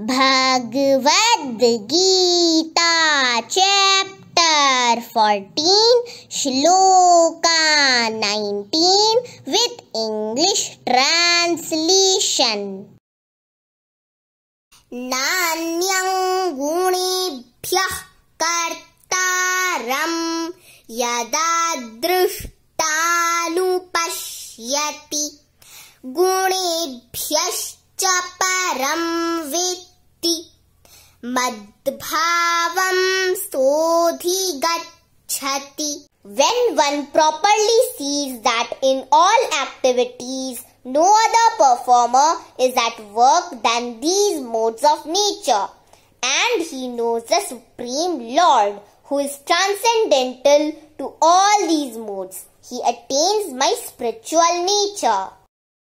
Bhagavad Gita chapter fourteen shloka 19 with English translation नान्यं गुणेभ्यः कर्तारं यदा दृष्टानुपश्यति गुणेभ्यश्च परं वित् अस्ति मद्भावं सोऽधिगच्छति When one properly sees that in all activities no other performer is at work than these modes of nature, and he knows the Supreme Lord who is transcendental to all these modes, he attains my spiritual nature.